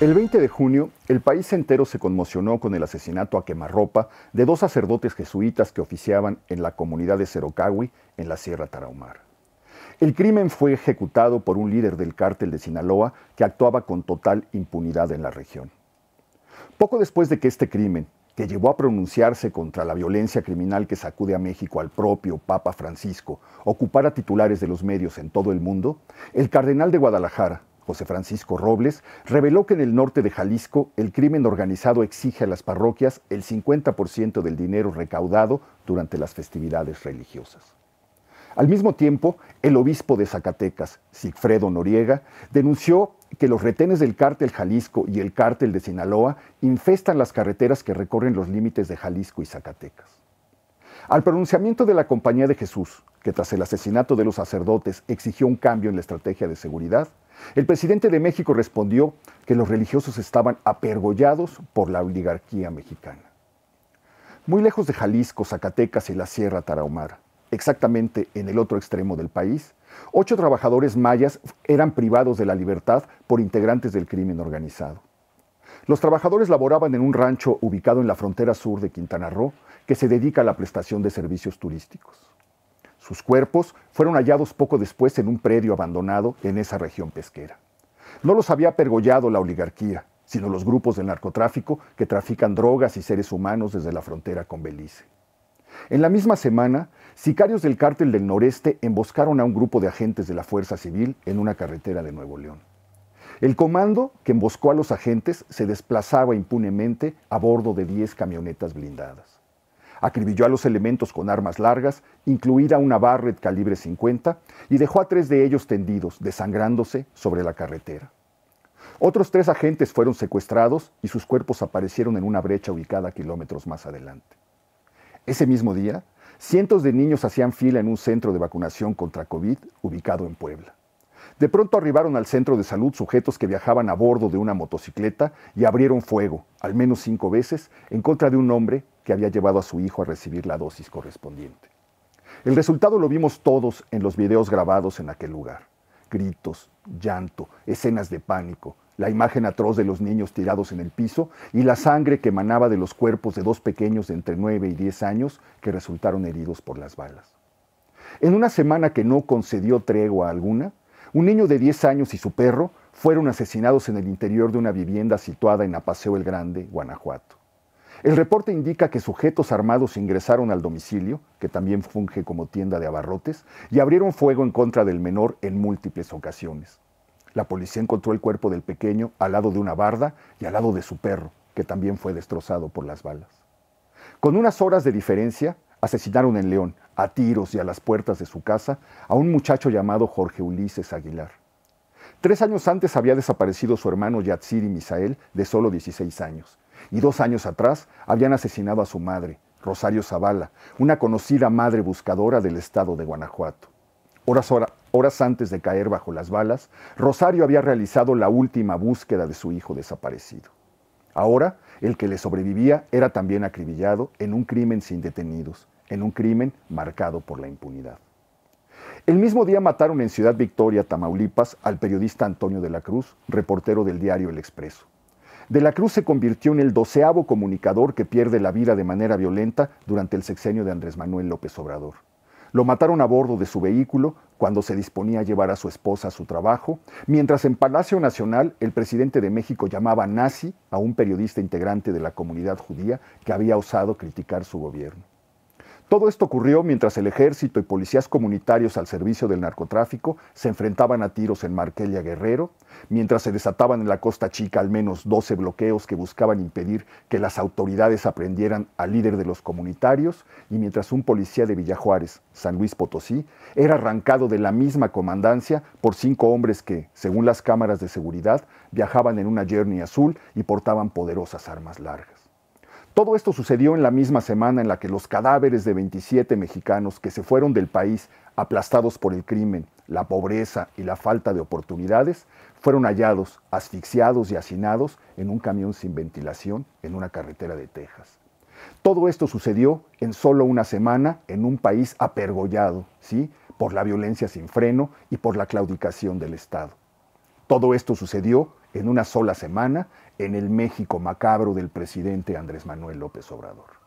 El 20 de junio, el país entero se conmocionó con el asesinato a quemarropa de dos sacerdotes jesuitas que oficiaban en la comunidad de Cerocawi, en la Sierra Tarahumara. El crimen fue ejecutado por un líder del cártel de Sinaloa que actuaba con total impunidad en la región. Poco después de que este crimen, que llevó a pronunciarse contra la violencia criminal que sacude a México al propio Papa Francisco, ocupara titulares de los medios en todo el mundo, el cardenal de Guadalajara, José Francisco Robles, reveló que en el norte de Jalisco el crimen organizado exige a las parroquias el 50% del dinero recaudado durante las festividades religiosas. Al mismo tiempo, el obispo de Zacatecas, Sigfredo Noriega, denunció que los retenes del cártel Jalisco y el cártel de Sinaloa infestan las carreteras que recorren los límites de Jalisco y Zacatecas. Al pronunciamiento de la Compañía de Jesús, que tras el asesinato de los sacerdotes exigió un cambio en la estrategia de seguridad, el presidente de México respondió que los religiosos estaban apergollados por la oligarquía mexicana. Muy lejos de Jalisco, Zacatecas y la Sierra Tarahumara, exactamente en el otro extremo del país, ocho trabajadores mayas eran privados de la libertad por integrantes del crimen organizado. Los trabajadores laboraban en un rancho ubicado en la frontera sur de Quintana Roo que se dedica a la prestación de servicios turísticos. Sus cuerpos fueron hallados poco después en un predio abandonado en esa región pesquera. No los había pergollado la oligarquía, sino los grupos del narcotráfico que trafican drogas y seres humanos desde la frontera con Belice. En la misma semana, sicarios del cártel del noreste emboscaron a un grupo de agentes de la Fuerza Civil en una carretera de Nuevo León. El comando que emboscó a los agentes se desplazaba impunemente a bordo de 10 camionetas blindadas acribilló a los elementos con armas largas, incluida una Barrett calibre 50, y dejó a tres de ellos tendidos, desangrándose sobre la carretera. Otros tres agentes fueron secuestrados y sus cuerpos aparecieron en una brecha ubicada kilómetros más adelante. Ese mismo día, cientos de niños hacían fila en un centro de vacunación contra COVID ubicado en Puebla. De pronto arribaron al centro de salud sujetos que viajaban a bordo de una motocicleta y abrieron fuego, al menos cinco veces, en contra de un hombre que había llevado a su hijo a recibir la dosis correspondiente. El resultado lo vimos todos en los videos grabados en aquel lugar. Gritos, llanto, escenas de pánico, la imagen atroz de los niños tirados en el piso y la sangre que emanaba de los cuerpos de dos pequeños de entre nueve y diez años que resultaron heridos por las balas. En una semana que no concedió tregua alguna, un niño de 10 años y su perro fueron asesinados en el interior de una vivienda situada en Apaseo el Grande, Guanajuato. El reporte indica que sujetos armados ingresaron al domicilio, que también funge como tienda de abarrotes, y abrieron fuego en contra del menor en múltiples ocasiones. La policía encontró el cuerpo del pequeño al lado de una barda y al lado de su perro, que también fue destrozado por las balas. Con unas horas de diferencia, asesinaron en León a tiros y a las puertas de su casa a un muchacho llamado Jorge Ulises Aguilar. Tres años antes había desaparecido su hermano Yatsiri Misael, de solo 16 años, y dos años atrás habían asesinado a su madre, Rosario Zavala, una conocida madre buscadora del estado de Guanajuato. horas antes de caer bajo las balas, Rosario había realizado la última búsqueda de su hijo desaparecido. Ahora, el que le sobrevivía era también acribillado en un crimen sin detenidos, en un crimen marcado por la impunidad. El mismo día mataron en Ciudad Victoria, Tamaulipas, al periodista Antonio de la Cruz, reportero del diario El Expreso. De la Cruz se convirtió en el doceavo comunicador que pierde la vida de manera violenta durante el sexenio de Andrés Manuel López Obrador. Lo mataron a bordo de su vehículo cuando se disponía a llevar a su esposa a su trabajo, mientras en Palacio Nacional el presidente de México llamaba nazi a un periodista integrante de la comunidad judía que había osado criticar su gobierno. Todo esto ocurrió mientras el ejército y policías comunitarios al servicio del narcotráfico se enfrentaban a tiros en Marquelia Guerrero, mientras se desataban en la Costa Chica al menos 12 bloqueos que buscaban impedir que las autoridades aprendieran al líder de los comunitarios y mientras un policía de Villajuárez, San Luis Potosí, era arrancado de la misma comandancia por cinco hombres que, según las cámaras de seguridad, viajaban en una Journey azul y portaban poderosas armas largas. Todo esto sucedió en la misma semana en la que los cadáveres de 27 mexicanos que se fueron del país aplastados por el crimen, la pobreza y la falta de oportunidades, fueron hallados, asfixiados y hacinados en un camión sin ventilación en una carretera de Texas. Todo esto sucedió en solo una semana en un país apergollado, ¿sí? por la violencia sin freno y por la claudicación del Estado. Todo esto sucedió en una sola semana en el México macabro del presidente Andrés Manuel López Obrador.